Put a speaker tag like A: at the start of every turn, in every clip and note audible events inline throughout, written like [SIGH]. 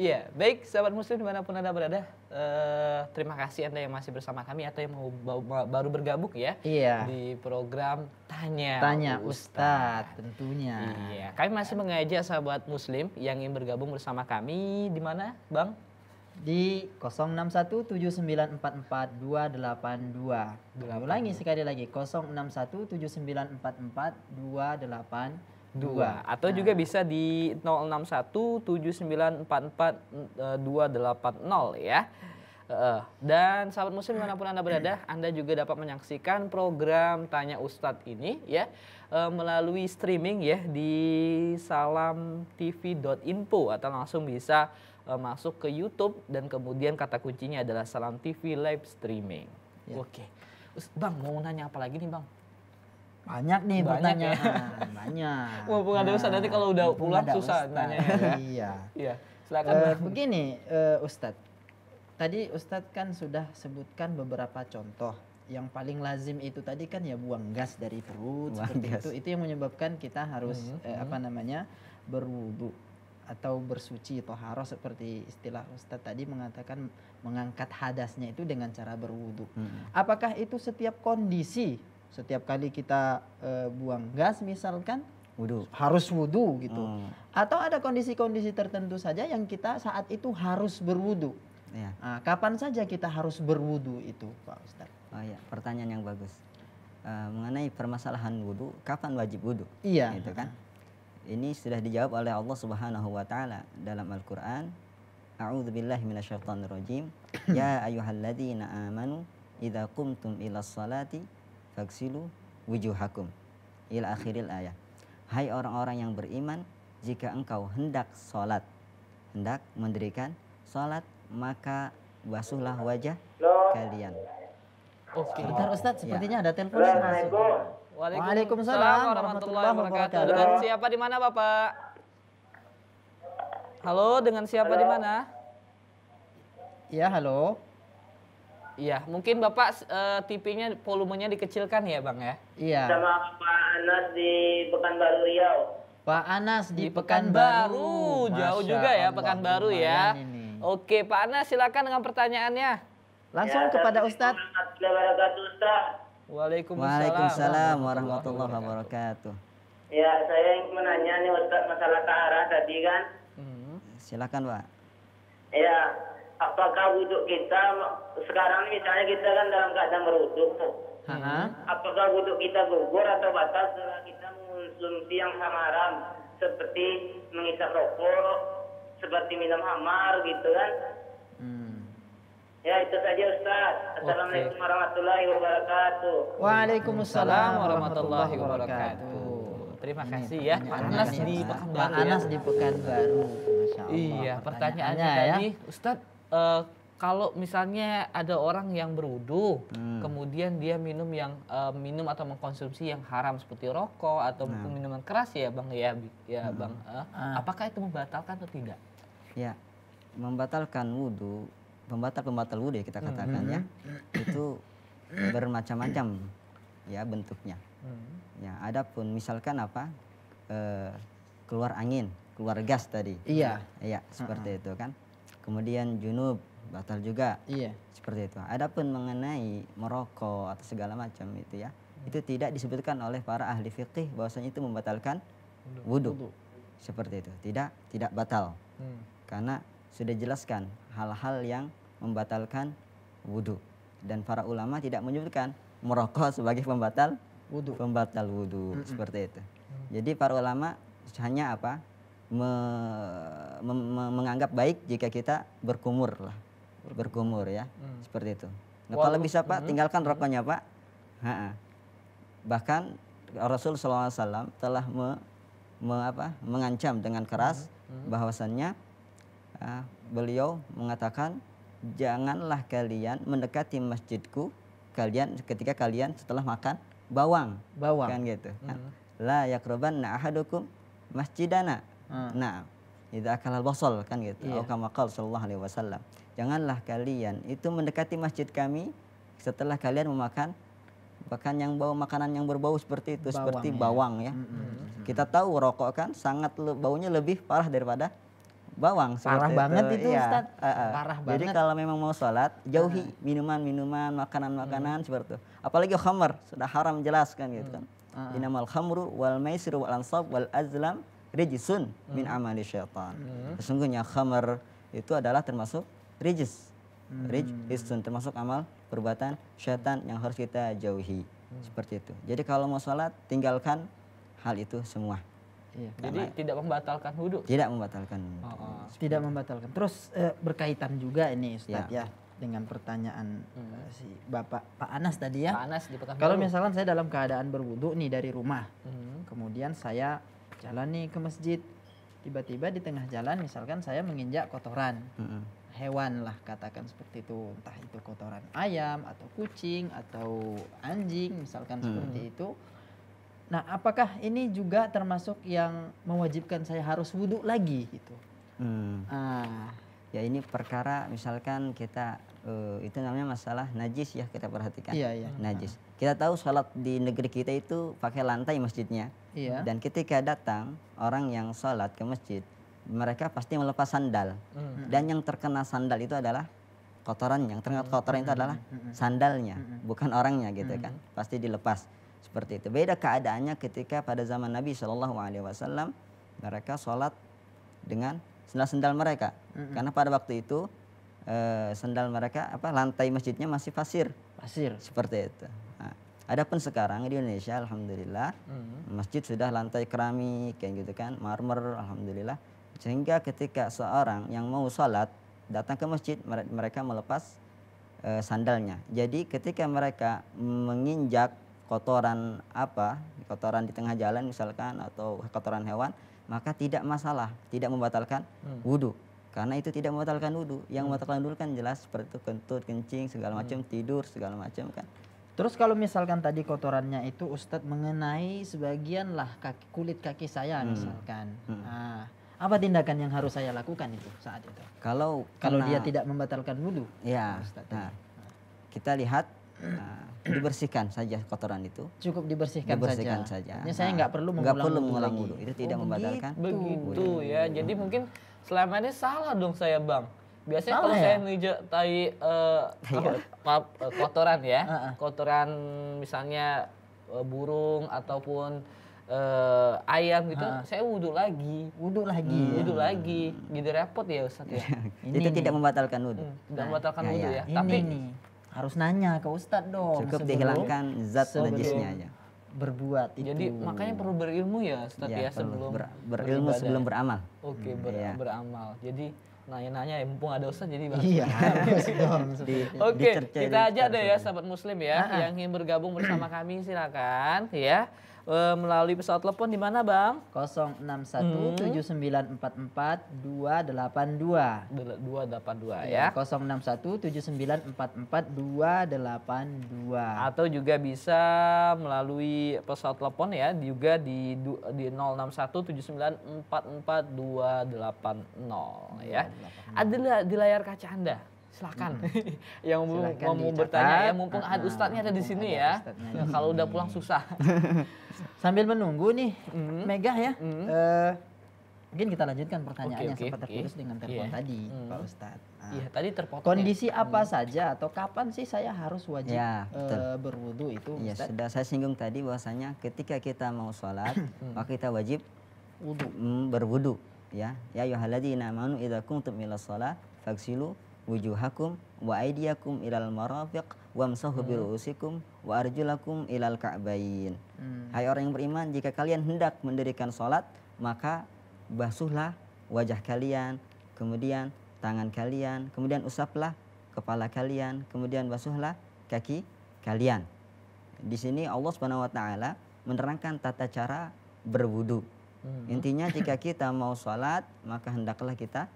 A: Iya, baik sahabat muslim dimanapun Anda berada, uh, terima kasih Anda yang masih bersama kami atau yang mau baru bergabung ya iya. di program Tanya, Tanya Ustadz tentunya. Iya, kami masih mengajak sahabat muslim yang ingin bergabung
B: bersama kami di mana Bang? di 0617944282. Ulangi sekali lagi 0617944282.
A: Atau nah. juga bisa di 0617944280 ya. Uh, dan sahabat muslim dimanapun anda berada, anda juga dapat menyaksikan program Tanya Ustadz ini ya uh, melalui streaming ya di salamtv.info atau langsung bisa uh, masuk ke YouTube dan kemudian kata kuncinya adalah Salam TV live streaming. Ya. Oke. Bang mau nanya apa lagi nih, Bang? Banyak nih banyak Banyak. Ya.
B: [LAUGHS] banyak. Mumpung nah, ada Ustaz nanti kalau udah pulang susah Ustaz. nanya. Ya. [LAUGHS] iya. Iya. Silakan. Uh, begini, uh, eh, Ustaz. Tadi Ustad kan sudah sebutkan beberapa contoh yang paling lazim itu tadi kan ya buang gas dari perut buang seperti gas. itu itu yang menyebabkan kita harus mm -hmm. eh, apa hmm. namanya berwudu atau bersuci toharoh seperti istilah Ustadz tadi mengatakan mengangkat hadasnya itu dengan cara berwudu. Hmm. Apakah itu setiap kondisi, setiap kali kita uh, buang gas misalkan wudu. harus wudu gitu. Hmm. Atau ada kondisi-kondisi tertentu
C: saja yang kita saat itu harus berwudu. Ya. Nah, kapan saja kita harus berwudu itu, Pak Ustadz? Oh ya, pertanyaan yang bagus. Uh, mengenai permasalahan wudhu, kapan wajib wudhu? Iya. Gitu kan? Ini sudah dijawab oleh Allah Subhanahu wa taala dalam Al-Qur'an. Billahi minasyaitonir rajim. [CLEARS THROAT] ya ayyuhalladzina amanu idza qumtum ilas salati faghsilu wujuhakum ila akhiril ayat. Hai orang-orang yang beriman, jika engkau hendak salat, hendak mendirikan salat, maka basuhlah wajah kalian. Oke. Okay. Bentar Ustaz, sepertinya ya. ada telepon yang masuk. Waalaikumsalam,
B: warahmatullahi wabarakatuh. Dengan
A: siapa di mana Bapak? Halo, dengan siapa di mana? Ya, halo. Iya, mungkin Bapak uh, eh, TV-nya volumenya dikecilkan ya, Bang ya? Iya. Sama Pak Anas di Pekanbaru Riau. Pak
B: Anas di, di Pekanbaru, Pekan jauh Masya
A: juga ya Pekanbaru ya. Ini. Oke, Pak Anas silakan dengan pertanyaannya. Langsung ya, kepada Ustadz. Ustadz.
C: Waalaikumsalam, Waalaikumsalam warahmatullahi wabarakatuh.
A: Ya, saya ingin menanya nih Ustaz masalah taharah tadi kan.
C: Hmm. Silakan, Pak.
A: Ya, apakah wudhu kita sekarang misalnya kita kan dalam keadaan berwudhu Hmm. Apakah wudhu kita gugur atau batal setelah kita mengonsumsi yang haram seperti mengisap rokok, seperti minum hamar gitu kan? Ya, itu saja Ustaz. Assalamualaikum okay. warahmatullahi wabarakatuh.
B: Waalaikumsalam warahmatullahi wabarakatuh. Terima
A: kasih ya ya. Panas di Pekanbaru. Panas di
B: Pekanbaru. baru.
A: Iya, pertanyaannya ya. tadi, Ustaz, uh, kalau misalnya ada orang yang berwudu, hmm. kemudian dia minum yang uh, minum atau mengkonsumsi yang haram seperti rokok atau nah. minuman keras ya, Bang ya, ya hmm. Bang. Uh, ah. Apakah itu membatalkan atau tidak?
C: Ya, membatalkan wudhu pembatal-pembatal wudhu ya kita hmm, katakan ya, hmm, hmm. itu bermacam-macam ya bentuknya. Hmm. Ya, adapun misalkan apa e, keluar angin, keluar gas tadi. Iya. Iya, seperti uh -huh. itu kan. Kemudian junub batal juga. Iya. Seperti itu. Adapun mengenai merokok atau segala macam itu ya, itu tidak disebutkan oleh para ahli fikih bahwasanya itu membatalkan wudhu. Seperti itu. Tidak tidak batal. Hmm. Karena sudah jelaskan hal-hal yang membatalkan wudhu. Dan para ulama tidak menyebutkan merokok sebagai pembatal wudhu. Pembatal wudhu mm seperti itu. Mm. Jadi para ulama hanya apa me, me, me, menganggap baik jika kita berkumur lah, berkumur ya, hmm. seperti itu. Nah, Walau, kalau bisa pak, hmm. tinggalkan rokoknya pak. Ha -ha. Bahkan Rasul SAW telah me, me, apa, mengancam dengan keras hmm. Hmm. bahwasannya uh, beliau mengatakan janganlah kalian mendekati masjidku kalian ketika kalian setelah makan bawang. Bawang. Kan gitu. Kan? Hmm. La yakrobanna ahadukum masjidana. Ah. Nah, itu akal basal kan gitu. Iya. Kama sallallahu alaihi wasallam. Janganlah kalian itu mendekati masjid kami setelah kalian memakan bahkan yang bau makanan yang berbau seperti itu seperti bawang ya. ya. Hmm, hmm, hmm. Kita tahu rokok kan sangat baunya lebih parah daripada bawang. Parah banget itu, itu ya. Ustaz. Uh, uh. Parah Jadi banget. Jadi kalau memang mau sholat, jauhi minuman-minuman, makanan-makanan hmm. seperti itu. Apalagi khamr, sudah haram jelaskan gitu kan. Hmm. Uh. khamru wal maisir wal ansab wal azlam rijisun hmm. min amali syaitan. Hmm. Sesungguhnya khamr itu adalah termasuk rijis. Hmm. Rijisun termasuk amal perbuatan syaitan yang harus kita jauhi. Hmm. Seperti itu. Jadi kalau mau sholat, tinggalkan hal itu semua.
A: Iya. Jadi Karena tidak membatalkan wudhu. Tidak
C: membatalkan. Oh,
B: oh. Tidak membatalkan. Terus eh, berkaitan juga ini Ustaz ya. ya dengan pertanyaan hmm. si Bapak Pak Anas tadi ya. Pak Anas di Pekanbaru. Kalau misalkan saya dalam keadaan berwudhu nih dari rumah. Hmm. Kemudian saya jalan nih ke masjid. Tiba-tiba di tengah jalan misalkan saya menginjak kotoran. Hmm. Hewan lah katakan seperti itu. Entah itu kotoran ayam atau kucing atau anjing misalkan hmm. seperti itu Nah, apakah ini juga termasuk yang mewajibkan saya harus wudhu lagi gitu?
C: Hmm. Ah, ya ini perkara misalkan kita uh, itu namanya masalah najis ya kita perhatikan. Iya, iya. Najis. Kita tahu sholat di negeri kita itu pakai lantai masjidnya. Iya. Dan ketika datang orang yang sholat ke masjid, mereka pasti melepas sandal. Hmm. Dan yang terkena sandal itu adalah kotoran yang terkena kotoran itu hmm. adalah hmm. Hmm. sandalnya, bukan orangnya gitu kan. Pasti dilepas. Seperti itu. Beda keadaannya ketika pada zaman Nabi Shallallahu Alaihi Wasallam mereka sholat dengan sendal-sendal mereka. Mm-hmm. Karena pada waktu itu e, sendal mereka apa lantai masjidnya masih pasir. Pasir. Seperti itu. Nah, adapun sekarang di Indonesia alhamdulillah mm-hmm. masjid sudah lantai keramik kayak gitu kan, marmer alhamdulillah. Sehingga ketika seorang yang mau sholat datang ke masjid mereka melepas e, sandalnya. Jadi ketika mereka menginjak kotoran apa, kotoran di tengah jalan misalkan atau kotoran hewan, maka tidak masalah, tidak membatalkan hmm. wudhu. Karena itu tidak membatalkan wudhu. Yang hmm. membatalkan wudhu kan jelas seperti itu kentut, kencing, segala hmm. macam, hmm. tidur, segala macam kan. Terus kalau misalkan tadi kotorannya itu Ustadz mengenai sebagian
B: lah kaki, kulit kaki saya hmm. misalkan. Hmm. Nah, apa tindakan yang harus saya lakukan itu saat itu?
C: Kalau kalau kena, dia tidak
B: membatalkan wudhu, ya. nah,
C: kita lihat. Hmm. Nah, [CLEARS THROAT] dibersihkan saja kotoran itu. Cukup dibersihkan, dibersihkan saja. saja. Nah, saya nggak perlu mengulang, nggak perlu mengulang wudhu. Itu tidak oh, membatalkan. Gitu.
A: Begitu wudhu. ya. Jadi mungkin selama ini salah dong saya bang. Biasanya kalau saya ya? ngejek tai eh, iya. eh, kotoran ya, kotoran misalnya eh, burung ataupun uh, ayam gitu, ha. saya wudhu lagi. Wudhu lagi. Hmm. Wudhu lagi. Jadi gitu, repot ya Ustaz ya.
C: [LAUGHS] itu nih. tidak membatalkan wudhu. Hmm. Tidak nah, membatalkan ya, wudhu ya. ya. Ini Tapi harus
B: nanya ke ustadz dong cukup sebelum, dihilangkan zat najisnya aja berbuat itu. Jadi makanya
A: perlu berilmu ya ustadz ya, ya sebelum ber, berilmu sebelum beramal. Oke, okay, hmm, ber, ya. beramal. Jadi nanya-nanya ya mumpung ada ustadz jadi bahas. Iya. [LAUGHS] Gitu [LAUGHS] Oke, kita aja deh ya sahabat muslim ya ah, ah. yang ingin bergabung bersama kami silakan ya uh, melalui pesawat telepon di mana Bang?
B: 061 hmm. dua 282. dua iya, ya. empat dua delapan dua
A: Atau juga bisa melalui pesawat telepon ya juga di di dua delapan nol ya. Adalah Ada di layar kaca Anda silakan hmm. [LAUGHS] yang silakan mau bertanya ya mumpung ah, ustadznya ada di sini ya. ya kalau udah pulang susah [LAUGHS] sambil menunggu
B: nih hmm. Mega ya hmm. Eh, mungkin kita lanjutkan
A: pertanyaannya okay,
B: sempat terputus dengan iya. telepon tadi hmm. Pak Ustadz nah, tadi terpotong ya. kondisi hmm. apa saja atau kapan
C: sih saya harus wajib ya, uh, berwudu itu ya sudah saya singgung tadi bahwasanya ketika kita mau sholat maka kita wajib wudu. Mm, berwudu ya ya yuhaladina manu idakum mila sholat faksilu wujuhakum wa aydiyakum ilal marafiq msahu bil hmm. usikum wa arjulakum ilal ka'bain. Hmm. Hai orang yang beriman, jika kalian hendak mendirikan salat, maka basuhlah wajah kalian, kemudian tangan kalian, kemudian usaplah kepala kalian, kemudian basuhlah kaki kalian. Di sini Allah Subhanahu wa taala menerangkan tata cara berwudu. Hmm. Intinya jika kita mau salat, maka hendaklah kita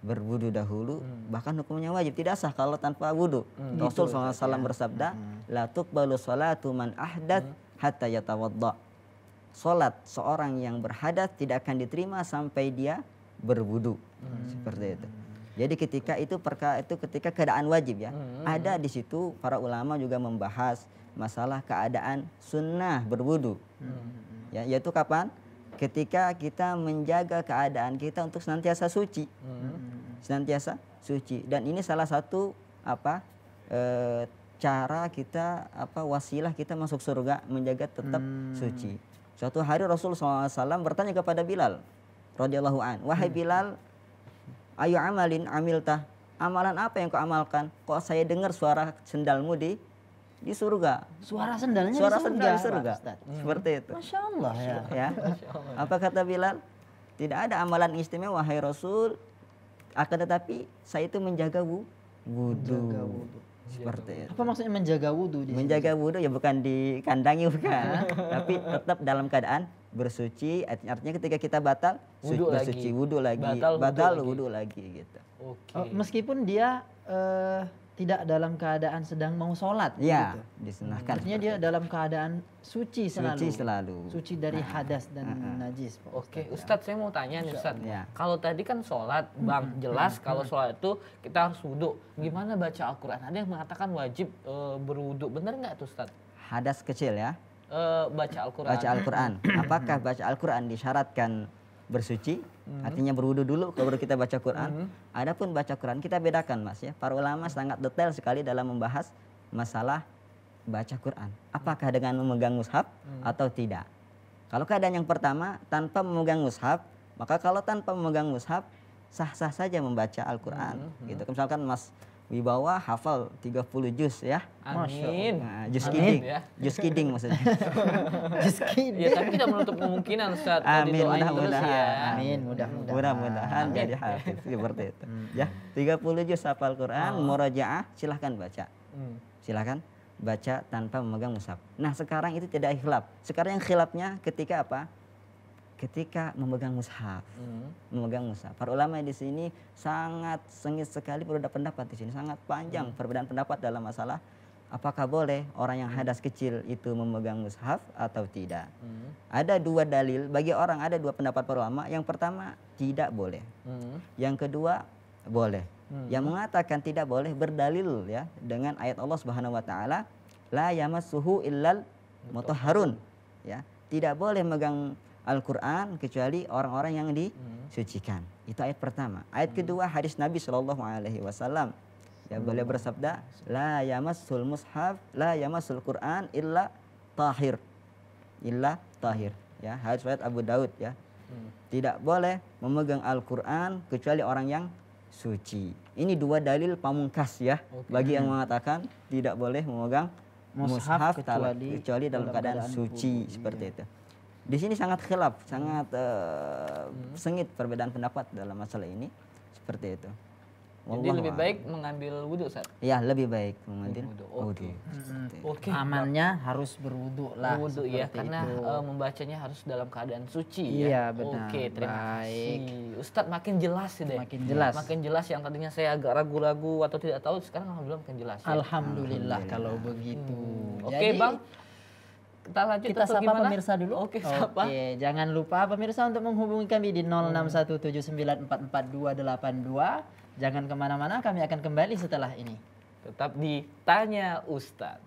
C: berwudu dahulu hmm. bahkan hukumnya wajib tidak sah kalau tanpa wudu hmm. Rasul gitu, SAW ya. bersabda hmm. la tuqbalu salatu man ahdat hmm. hatta yatawadda salat seorang yang berhadat tidak akan diterima sampai dia berwudu hmm. seperti itu jadi ketika itu perka itu ketika keadaan wajib ya hmm. ada di situ para ulama juga membahas masalah keadaan sunnah berwudu hmm. ya yaitu kapan ketika kita menjaga keadaan kita untuk senantiasa suci hmm senantiasa suci dan ini salah satu apa e, cara kita apa wasilah kita masuk surga menjaga tetap hmm. suci. Suatu hari Rasul SAW bertanya kepada Bilal radhiyallahu an, wahai hmm. Bilal, ayo amalin amilta amalan apa yang kau amalkan? Kok saya dengar suara sendalmu di di surga. Suara sendalnya suara di surga. Sendal surga. Hmm. Seperti itu. Masya Allah ya. ya. [LAUGHS] Masya Allah. Apa kata Bilal? Tidak ada amalan istimewa wahai Rasul akan tetapi saya itu menjaga wudhu. wudhu. Seperti itu. Apa maksudnya menjaga wudhu? Di menjaga wudhu ya bukan di kandangnya bukan, [LAUGHS] tapi tetap dalam keadaan bersuci. Artinya ketika kita batal, wudu bersuci wudhu lagi, batal, batal wudhu lagi. lagi gitu. Okay. Oh,
B: meskipun dia uh, tidak dalam keadaan sedang mau sholat. Iya, gitu. disunahkan. Artinya dia itu. dalam keadaan suci selalu. Suci selalu. Suci dari nah, hadas dan nah, nah. najis. Pak Oke, ya. Ustadz saya mau tanya nih Ustadz. Ya. Kalau tadi kan sholat,
A: Bang, jelas kalau sholat itu kita harus wudhu. Gimana baca Al-Quran? Ada yang mengatakan wajib e, eh, berwudhu. Benar nggak tuh Ustadz?
C: Hadas kecil ya.
A: E, baca Al-Quran. Baca Al-Quran.
C: [CLEARS THROAT] Apakah baca Al-Quran disyaratkan bersuci, hmm. artinya berwudu dulu kalau baru kita baca Quran. Hmm. Adapun baca Quran kita bedakan Mas ya. Para ulama sangat detail sekali dalam membahas masalah baca Quran. Apakah hmm. dengan memegang mushaf hmm. atau tidak? Kalau keadaan yang pertama tanpa memegang mushaf, maka kalau tanpa memegang mushaf sah-sah saja membaca Al-Qur'an hmm. hmm. gitu. Misalkan Mas Wibawa hafal 30 juz ya. Amin. Nah, juz kidding. Ya. Juz kidding maksudnya.
B: [LAUGHS] juz
C: kidding. Ya, tapi tidak
A: menutup kemungkinan saat Amin, mudah-mudahan. Ya. Amin,
C: mudah-mudahan. Mudah-mudahan jadi hafiz seperti itu. Hmm. Ya, 30 juz hafal Quran, oh. Hmm. murojaah silahkan baca. Hmm. Silahkan baca tanpa memegang musab Nah, sekarang itu tidak ikhlab. Sekarang yang khilafnya ketika apa? ketika memegang mushaf, hmm. memegang mushaf. Para ulama di sini sangat sengit sekali berbeda pendapat di sini, sangat panjang hmm. perbedaan pendapat dalam masalah apakah boleh orang yang hadas hmm. kecil itu memegang mushaf atau tidak. Hmm. Ada dua dalil bagi orang ada dua pendapat para ulama. Yang pertama tidak boleh, hmm. yang kedua boleh. Hmm. Yang mengatakan tidak boleh berdalil ya dengan ayat Allah Subhanahu Wa Taala la yamassuhu illal mutahharun ya tidak boleh memegang Al-Quran kecuali orang-orang yang disucikan. Hmm. Itu ayat pertama. Ayat hmm. kedua hadis Nabi Shallallahu Alaihi Wasallam. Ya hmm. boleh bersabda, la yamasul mushaf, la yamasul Quran illa tahir. Illa tahir. Ya, hadis riwayat Abu Daud ya. Tidak boleh memegang Al-Quran kecuali orang yang suci. Ini dua dalil pamungkas ya bagi yang mengatakan tidak boleh memegang
B: mushaf, mushaf kecuali, kecuali dalam, keadaan, keadaan suci
C: seperti iya. itu di sini sangat khilaf, hmm. sangat uh, sengit perbedaan pendapat dalam masalah ini seperti itu. Wallah Jadi lebih baik
A: mengambil wudhu saat.
C: Iya lebih baik mengambil wudhu. Oke. Okay.
B: Hmm. hmm Amannya harus berwudhu
A: lah. Berwudhu ya karena Uh, membacanya harus dalam keadaan suci iya, ya. Iya benar. Oke terima baik. kasih. Ustadz makin jelas sih deh. Makin jelas. Makin jelas yang tadinya saya agak ragu-ragu atau tidak tahu sekarang alhamdulillah makin jelas. Ya?
B: Alhamdulillah, alhamdulillah kalau begitu. Hmm. Oke okay, bang
A: kita lanjut kita sapa gimana? pemirsa dulu. Oke, okay, sapa. Oke,
B: okay. jangan lupa pemirsa untuk menghubungi kami di 0617944282. Jangan kemana-mana, kami akan kembali setelah ini. Tetap ditanya
C: Ustadz.